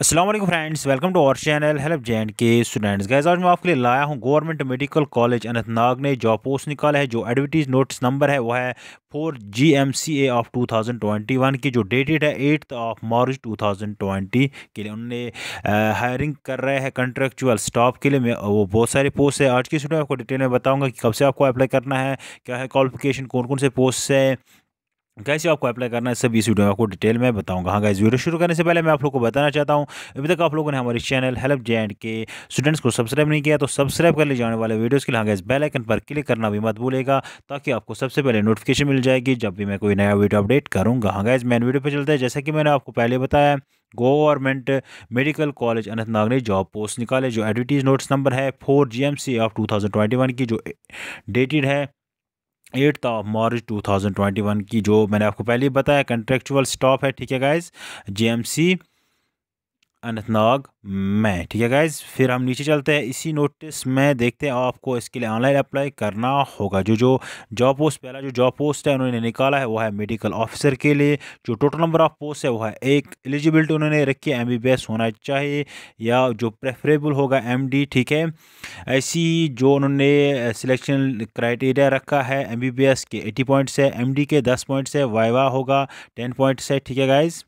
Aslam friends welcome to our channel help J and K students guys आज मैं आपके लिए लाया हूँ गवर्नमेंट मेडिकल कॉलेज अनंतनाग ने जॉब पोस्ट निकाला है जो एडवर्टीज नोटिस नंबर है वह है four G M C A of two thousand twenty one की जो डेटेड है eighth of March two thousand twenty के लिए उन्होंने हायरिंग कर रहे हैं कंट्रेक्चुअल स्टाफ के लिए वो बहुत सारे पोस्ट है आज की स्टूडेंट आपको डिटेल में बताऊँगा कि कब से आपको अप्लाई करना है क्या है क्वालिफिकेशन कौन कौन से पोस्ट है कैसे आपको अप्लाई करना है सब इस वीडियो में आपको डिटेल में बताऊंगा हाँ गाइज वीडियो शुरू करने से पहले मैं आप लोग को बताना चाहता हूँ अभी तक आप लोगों ने हमारे channel help J and K students को सब्सक्राइब नहीं किया तो सब्सक्राइब कर ले जाने वाले वीडियोस के लिए हाँ गाइज बेल आइकन पर क्लिक करना भी मत भूलेगा ताकि आपको सबसे पहले नोटिफिकेशन मिल जाएगी जब भी मैं कोई नया वीडियो अपडेट करूँगा हाँ गाइज मैन वीडियो पर चलते हैं जैसा कि मैंने आपको पहले बताया गवर्नमेंट मेडिकल कॉलेज अनंतनाग ने जॉब पोस्ट निकाले जो एडवर्टीज नोट्स नंबर है फोर जी ऑफ टू की जो डेटेड है एट्थ ऑफ मार्च 2021 की जो मैंने आपको पहले ही बताया कंट्रेक्चुअल स्टॉप है ठीक है गाइज जीएमसी अनंतनाग में ठीक है गाइज फिर हम नीचे चलते हैं इसी नोटिस में देखते हैं आपको इसके लिए ऑनलाइन अप्लाई करना होगा जो जो जॉब पोस्ट पहला जो जॉब पोस्ट है उन्होंने निकाला है वो है मेडिकल ऑफिसर के लिए जो टोटल नंबर ऑफ पोस्ट है वो है एक एलिजिबिलिटी उन्होंने रखी है एम होना चाहिए या जो प्रेफरेबल होगा एम ठीक है ऐसी जो उन्होंने सिलेक्शन क्राइटेरिया रखा है एम के एटी पॉइंट्स है एम के दस पॉइंट्स है वाइवा होगा टेन पॉइंट्स है ठीक है गाइज़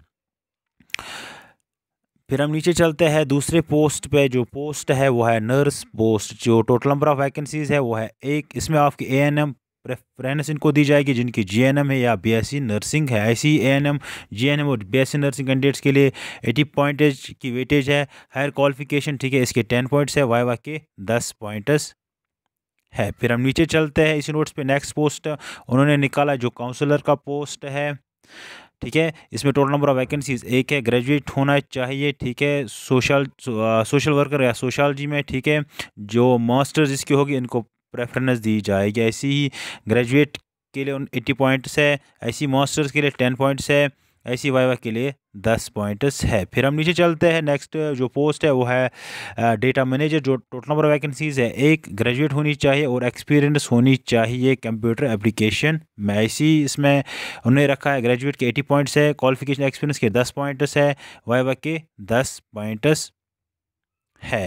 फिर हम नीचे चलते हैं दूसरे पोस्ट पे जो पोस्ट है वो है नर्स पोस्ट जो टोटल नंबर ऑफ़ वैकेंसीज़ है वो है एक इसमें आपकी ए एन एम प्रेफरेंस इनको दी जाएगी जिनकी जी एन एम है या बी एस सी नर्सिंग है ऐसी A N M G N M और B S C nursing candidates के लिए एटी पॉइंटेज की वेटेज है हायर क्वालिफिकेशन ठीक है इसके टेन पॉइंट्स है वाई वाई के दस पॉइंट्स है फिर हम नीचे चलते हैं इसी नोट्स पे नेक्स्ट पोस्ट उन्होंने निकाला जो काउंसलर का पोस्ट है ठीक है इसमें टोटल नंबर ऑफ वैकेंसीज एक है ग्रेजुएट होना चाहिए ठीक है सोशल सोशल वर्कर या सोशलॉजी में ठीक है जो मास्टर्स इसकी होगी इनको प्रेफरेंस दी जाएगी ऐसी ही ग्रेजुएट के लिए उन एट्टी पॉइंट्स है ऐसी मास्टर्स के लिए टेन पॉइंट्स है ऐसी वाई के लिए दस पॉइंट्स है फिर हम नीचे चलते हैं नेक्स्ट जो पोस्ट है वो है डेटा मैनेजर जो टोटल नंबर वैकेंसीज़ है एक ग्रेजुएट होनी चाहिए और एक्सपीरियंस होनी चाहिए कंप्यूटर एप्लीकेशन में ऐसी इसमें उन्हें रखा है ग्रेजुएट के एटी पॉइंट्स है क्वालिफिकेशन एक्सपीरियंस के दस पॉइंट्स है वाइवा वाई के दस पॉइंट्स है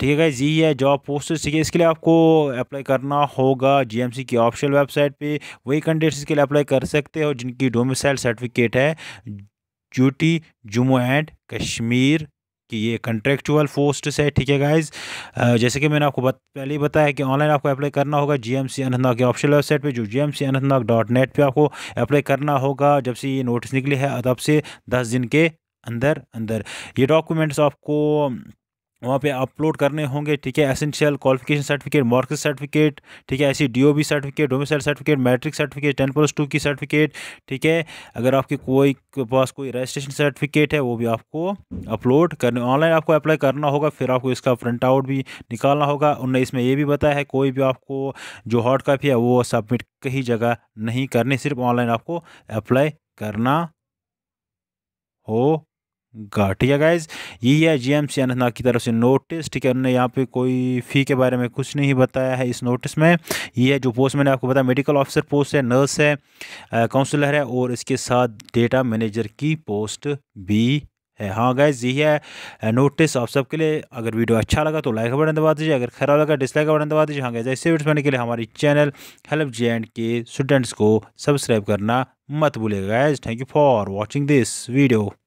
ठीक है गाइज़ यही है जॉब पोस्ट ठीक है इसके लिए आपको अप्लाई करना होगा जीएमसी की ऑफिशियल वेबसाइट पे वही कैंडिडेट्स इसके लिए अप्लाई कर सकते हो जिनकी डोमिसाइल सर्टिफिकेट है ड्यूटी जम्मू एंड कश्मीर कि ये कंट्रेक्चुअल पोस्ट्स है ठीक है गाइज जैसे कि मैंने आपको बत, पहले ही बताया कि ऑनलाइन आपको अप्लाई करना होगा जी एम सी अनंतनाग की ऑफिशियल वेबसाइट पे जो G M C Anantnag dot net पर आपको अप्लाई करना होगा जब से ये नोटिस निकली है तब से दस दिन के अंदर अंदर ये डॉक्यूमेंट्स आपको वहाँ पे अपलोड करने होंगे ठीक है essential qualification certificate marks certificate ठीक है ऐसी DOB certificate domicile certificate matric certificate ten plus two की सर्टिफिकेट ठीक है अगर आपके कोई पास कोई रजिस्ट्रेशन सर्टिफिकेट है वो भी आपको अपलोड करने ऑनलाइन आपको अप्लाई करना होगा फिर आपको इसका प्रिंट आउट भी निकालना होगा उन्होंने इसमें यह भी बताया है कोई भी आपको जो हॉट कॉपी है वो सबमिट कहीं जगह नहीं करनी सिर्फ ऑनलाइन आपको अप्लाई करना हो गा ठीक है गाइज यही है जीएमसी अनंतनाग की तरफ से नोटिस ठीक है उन्होंने यहाँ पे कोई फ़ी के बारे में कुछ नहीं बताया है इस नोटिस में ये है जो पोस्ट मैंने आपको बताया मेडिकल ऑफिसर पोस्ट है नर्स है काउंसलर है और इसके साथ डेटा मैनेजर की पोस्ट भी है हाँ गाइज यही है नोटिस आप सबके लिए अगर वीडियो अच्छा लगा तो लाइक बटन दबा दीजिए अगर खराब लगा डिसलाइक बटन दबा दीजिए हाँ गाइज़ ऐसे वीडियो बनने के लिए हमारी channel help J and K students को सब्सक्राइब करना मत भूलिएगा guys thank you for watching this video